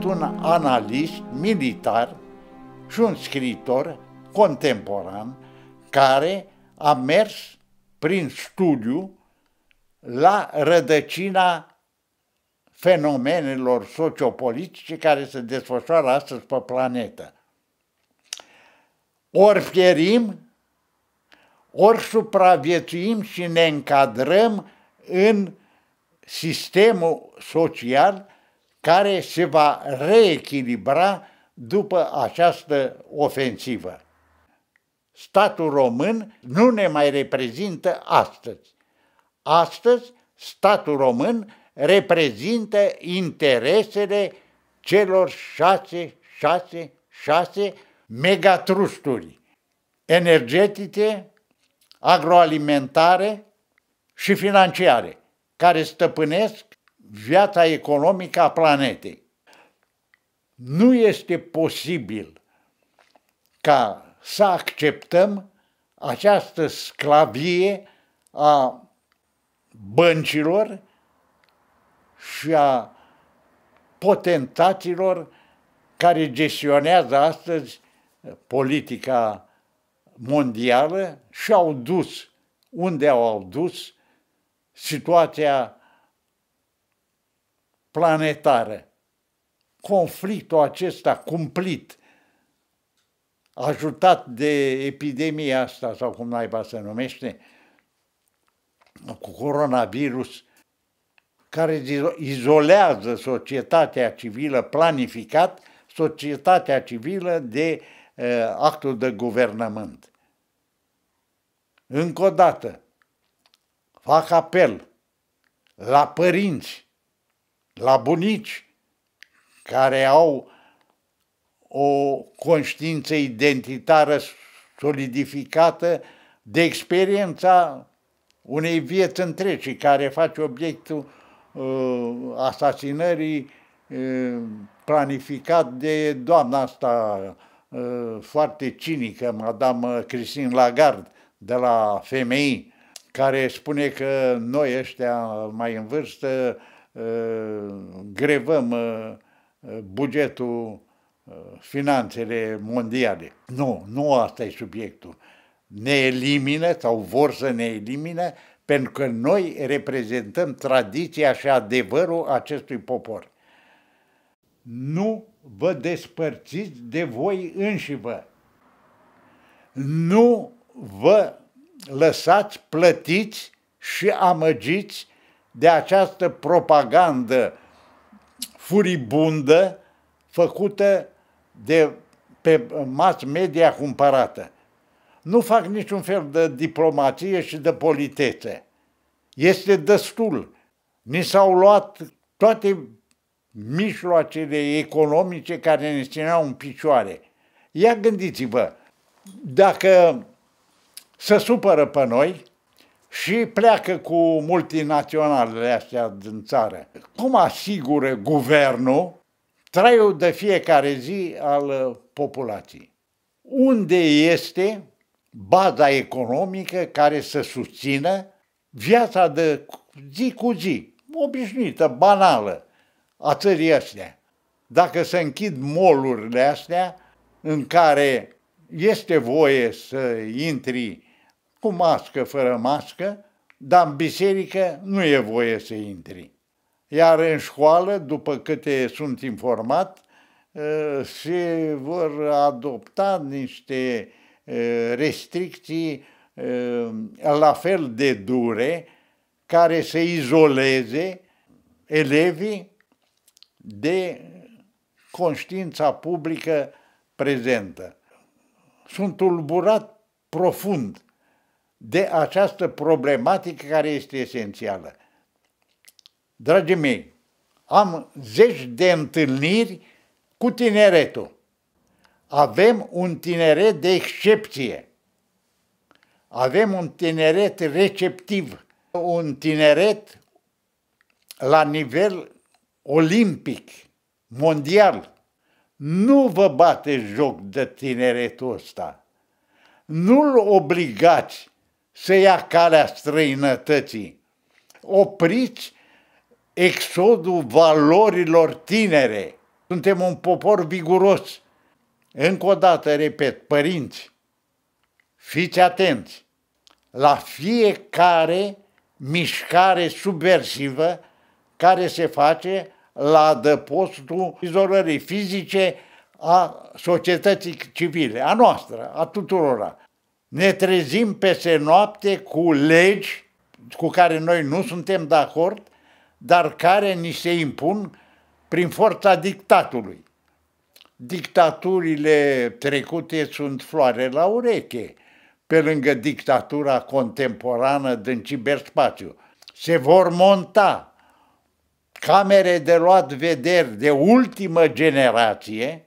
sunt un analist militar și un scriitor contemporan care a mers prin studiu la rădăcina fenomenelor sociopolitice care se desfășoară astăzi pe planetă. Ori fierim, ori supraviețuim și ne încadrăm în sistemul social care se va reechilibra după această ofensivă. Statul român nu ne mai reprezintă astăzi. Astăzi, statul român reprezintă interesele celor șase, șase, șase megatrusturi energetice, agroalimentare și financiare, care stăpânesc viața economică a planetei. Nu este posibil ca să acceptăm această sclavie a băncilor și a potentaților care gestionează astăzi politica mondială și au dus unde au dus situația planetară. Conflictul acesta cumplit, ajutat de epidemia asta, sau cum naiba se numește, cu coronavirus, care izolează societatea civilă planificat, societatea civilă de uh, actul de guvernământ. Încă o dată, fac apel la părinți la bunici care au o conștiință identitară solidificată de experiența unei vieți întregi care face obiectul uh, asasinării uh, planificat de doamna asta uh, foarte cinică, Madame Christine Lagarde, de la FMI, care spune că noi ăștia mai în vârstă uh, Ă, grevăm ă, ă, bugetul, finanțele mondiale. Nu, nu asta e subiectul. Ne elimină sau vor să ne elimine pentru că noi reprezentăm tradiția și adevărul acestui popor. Nu vă despărțiți de voi înși vă. Nu vă lăsați plătiți și amăgiți de această propagandă furibundă făcută de pe mass media cumpărată. Nu fac niciun fel de diplomație și de politete. Este destul. Ni s-au luat toate mijloacele economice care ne țineau în picioare. Ia gândiți-vă, dacă se supără pe noi, și pleacă cu multinaționalele astea din țară. Cum asigură guvernul traiul de fiecare zi al uh, populației? Unde este baza economică care să susțină viața de zi cu zi, obișnuită, banală, a țării astea? Dacă se închid molurile astea în care este voie să intri cu mască, fără mască, dar în biserică nu e voie să intri. Iar în școală, după câte sunt informat, ă, se vor adopta niște ă, restricții ă, la fel de dure care să izoleze elevii de conștiința publică prezentă. Sunt tulburat profund de această problematică care este esențială. Dragii mei, am zeci de întâlniri cu tineretul. Avem un tineret de excepție. Avem un tineret receptiv, un tineret la nivel olimpic, mondial. Nu vă bate joc de tineretul ăsta. Nu-l obligați să ia calea străinătății. Opriți exodul valorilor tinere. Suntem un popor viguros. Încă o dată, repet, părinți, fiți atenți la fiecare mișcare subversivă care se face la adăpostul izolării fizice a societății civile, a noastră, a tuturora ne trezim peste noapte cu legi cu care noi nu suntem de acord, dar care ni se impun prin forța dictatului. Dictaturile trecute sunt floare la ureche, pe lângă dictatura contemporană din ciberspațiu. Se vor monta camere de luat vederi de ultimă generație,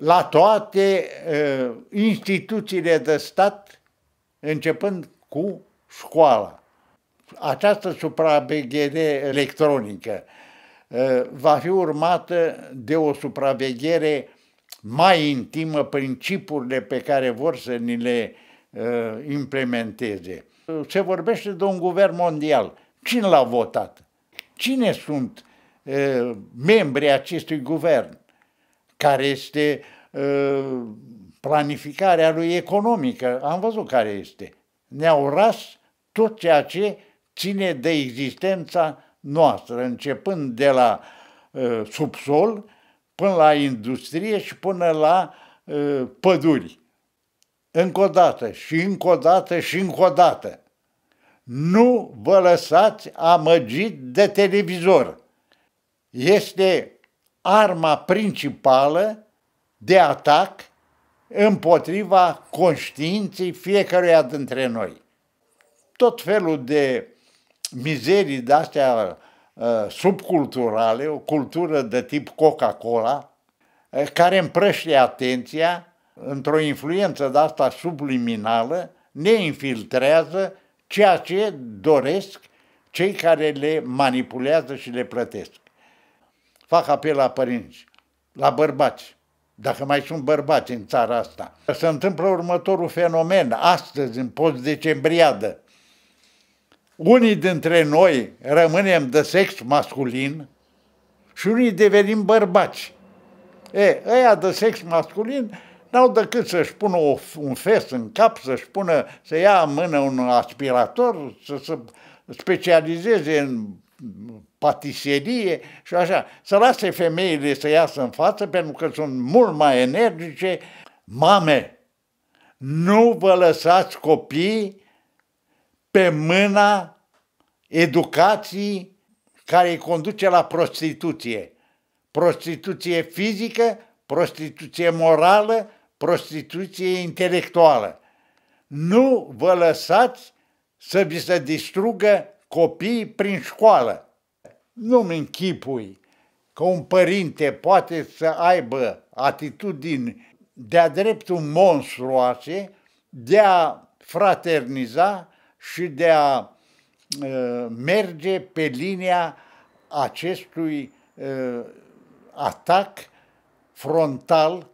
la toate uh, instituțiile de stat, începând cu școala. Această supraveghere electronică uh, va fi urmată de o supraveghere mai intimă, principiurile pe care vor să ni le uh, implementeze. Se vorbește de un guvern mondial. Cine l-a votat? Cine sunt uh, membrii acestui guvern? care este ă, planificarea lui economică. Am văzut care este. Ne-au ras tot ceea ce ține de existența noastră, începând de la uh, subsol până la industrie și până la uh, păduri. Încă o dată și încă o dată și încă o dată. Nu vă lăsați amăgit de televizor. Este arma principală de atac împotriva conștiinței fiecăruia dintre noi. Tot felul de mizerii de-astea uh, subculturale, o cultură de tip Coca-Cola, uh, care împrăște atenția într-o influență de asta subliminală, ne infiltrează ceea ce doresc cei care le manipulează și le plătesc fac apel la părinți, la bărbați, dacă mai sunt bărbați în țara asta. Se întâmplă următorul fenomen, astăzi, în post-decembriadă. Unii dintre noi rămânem de sex masculin și unii devenim bărbați. E, ăia de sex masculin n-au decât să-și pună o, un fes în cap, să-și pună, să ia în mână un aspirator, să se specializeze în patiserie și așa. Să lase femeile să iasă în față pentru că sunt mult mai energice. Mame, nu vă lăsați copii pe mâna educației care îi conduce la prostituție. Prostituție fizică, prostituție morală, prostituție intelectuală. Nu vă lăsați să vi se distrugă copii prin școală. Nu-mi închipui că un părinte poate să aibă atitudini de-a dreptul monstruoase, de a fraterniza și de a uh, merge pe linia acestui uh, atac frontal,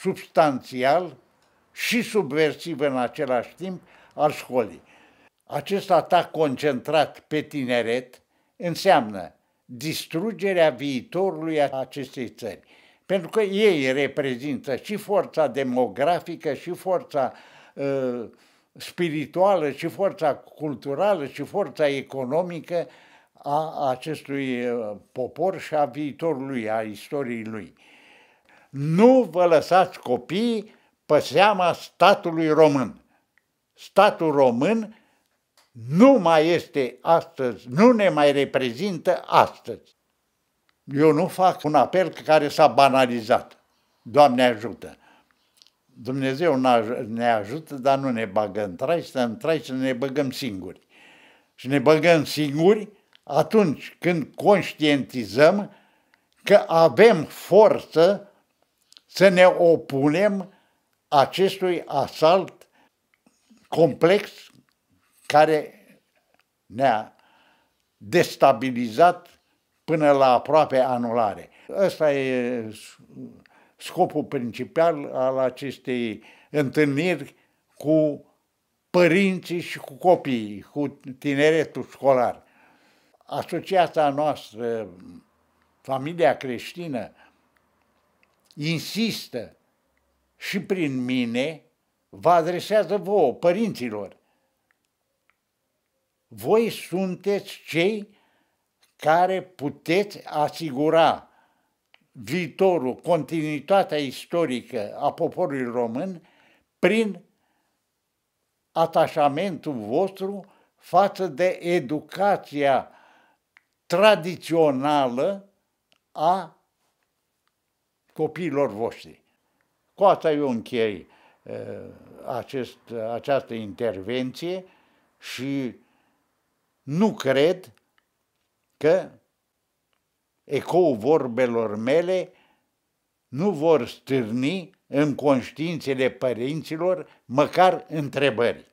substanțial și subversiv în același timp al școlii. Acest atac concentrat pe tineret înseamnă distrugerea viitorului acestei țări. Pentru că ei reprezintă și forța demografică, și forța uh, spirituală, și forța culturală, și forța economică a acestui uh, popor și a viitorului, a istoriei lui. Nu vă lăsați copiii pe seama statului român. Statul român nu mai este astăzi, nu ne mai reprezintă astăzi. Eu nu fac un apel care s-a banalizat. Doamne ajută! Dumnezeu ne ajută, dar nu ne bagă în trai, să în trai să ne băgăm singuri. Și ne băgăm singuri atunci când conștientizăm că avem forță să ne opunem acestui asalt complex care ne-a destabilizat până la aproape anulare. Ăsta e scopul principal al acestei întâlniri cu părinții și cu copiii, cu tineretul școlar. Asociația noastră, familia creștină, insistă și prin mine, vă adresează vouă, părinților, voi sunteți cei care puteți asigura viitorul, continuitatea istorică a poporului român prin atașamentul vostru față de educația tradițională a copiilor voștri. Cu asta eu închei uh, acest, această intervenție și nu cred că ecoul vorbelor mele nu vor stârni în conștiințele părinților măcar întrebări.